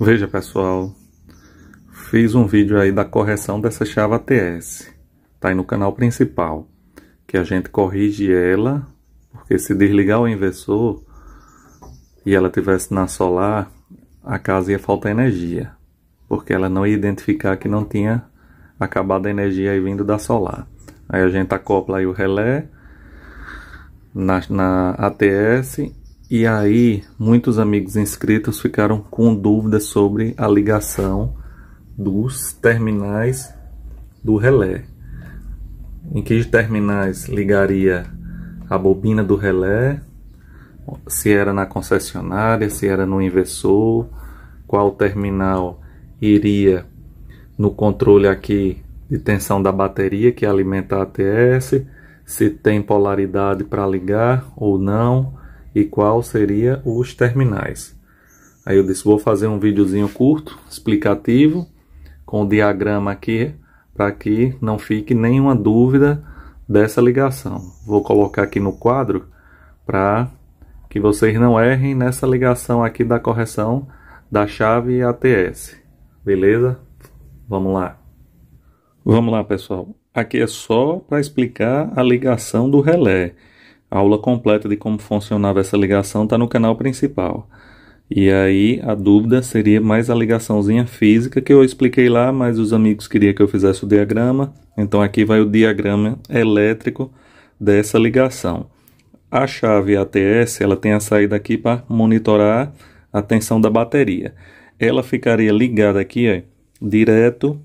Veja pessoal, fiz um vídeo aí da correção dessa chave ATS, tá aí no canal principal, que a gente corrige ela, porque se desligar o inversor e ela tivesse na solar, a casa ia faltar energia, porque ela não ia identificar que não tinha acabado a energia aí vindo da solar. Aí a gente acopla aí o relé na, na ATS e aí, muitos amigos inscritos ficaram com dúvidas sobre a ligação dos terminais do relé. Em que terminais ligaria a bobina do relé? Se era na concessionária, se era no inversor, qual terminal iria no controle aqui de tensão da bateria que alimenta a ATS, se tem polaridade para ligar ou não e qual seria os terminais. Aí eu disse, vou fazer um videozinho curto, explicativo, com o diagrama aqui, para que não fique nenhuma dúvida dessa ligação. Vou colocar aqui no quadro para que vocês não errem nessa ligação aqui da correção da chave ATS. Beleza? Vamos lá. Vamos lá, pessoal. Aqui é só para explicar a ligação do relé. A aula completa de como funcionava essa ligação está no canal principal. E aí a dúvida seria mais a ligaçãozinha física que eu expliquei lá, mas os amigos queriam que eu fizesse o diagrama. Então aqui vai o diagrama elétrico dessa ligação. A chave ATS ela tem a saída aqui para monitorar a tensão da bateria. Ela ficaria ligada aqui ó, direto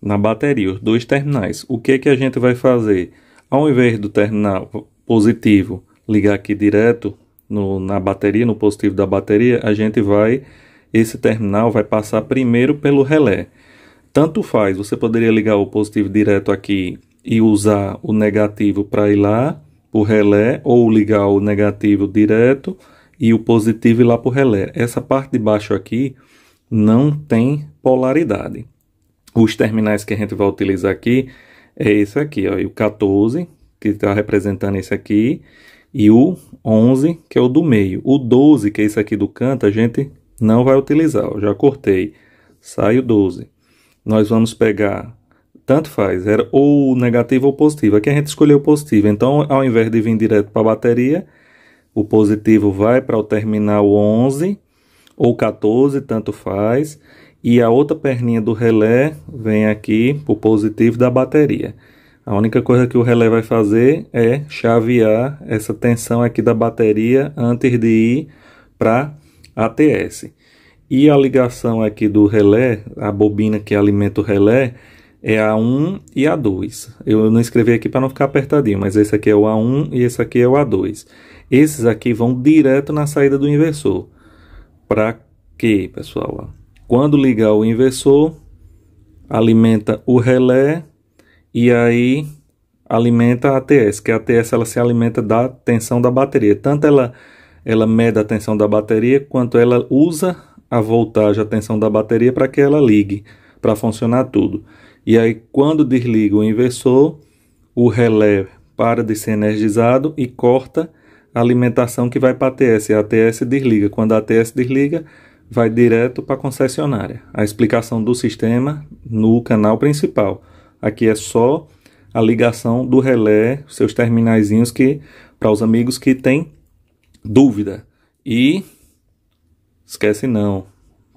na bateria, os dois terminais. O que, que a gente vai fazer? Ao invés do terminal, positivo, ligar aqui direto no, na bateria, no positivo da bateria, a gente vai, esse terminal vai passar primeiro pelo relé. Tanto faz, você poderia ligar o positivo direto aqui e usar o negativo para ir lá para o relé, ou ligar o negativo direto e o positivo ir lá para o relé. Essa parte de baixo aqui não tem polaridade. Os terminais que a gente vai utilizar aqui é esse aqui, ó, o 14, que está representando esse aqui, e o 11, que é o do meio. O 12, que é esse aqui do canto, a gente não vai utilizar, eu já cortei, sai o 12. Nós vamos pegar, tanto faz, era ou negativo ou positivo, aqui a gente escolheu positivo, então ao invés de vir direto para a bateria, o positivo vai para o terminal 11 ou 14, tanto faz, e a outra perninha do relé vem aqui para o positivo da bateria. A única coisa que o relé vai fazer é chavear essa tensão aqui da bateria antes de ir para ATS. E a ligação aqui do relé, a bobina que alimenta o relé, é a 1 e a 2. Eu não escrevi aqui para não ficar apertadinho, mas esse aqui é o A1 e esse aqui é o A2. Esses aqui vão direto na saída do inversor. Para quê, pessoal? Quando ligar o inversor, alimenta o relé e aí alimenta a ATS, que a ATS ela se alimenta da tensão da bateria. Tanto ela ela mede a tensão da bateria quanto ela usa a voltagem, a tensão da bateria para que ela ligue, para funcionar tudo. E aí quando desliga o inversor, o relé para de ser energizado e corta a alimentação que vai para a ATS. A ATS desliga. Quando a ATS desliga, vai direto para a concessionária. A explicação do sistema no canal principal. Aqui é só a ligação do relé, seus terminaizinhos que para os amigos que têm dúvida. E esquece não,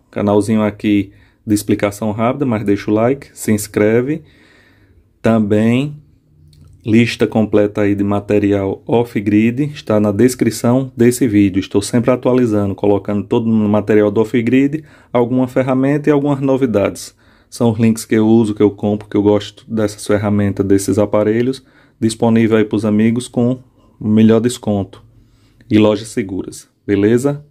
canalzinho aqui de explicação rápida, mas deixa o like, se inscreve. Também lista completa aí de material off-grid está na descrição desse vídeo. Estou sempre atualizando, colocando todo o material do off-grid, alguma ferramenta e algumas novidades são os links que eu uso, que eu compro, que eu gosto dessas ferramentas, desses aparelhos, disponível aí para os amigos com melhor desconto e lojas seguras, beleza?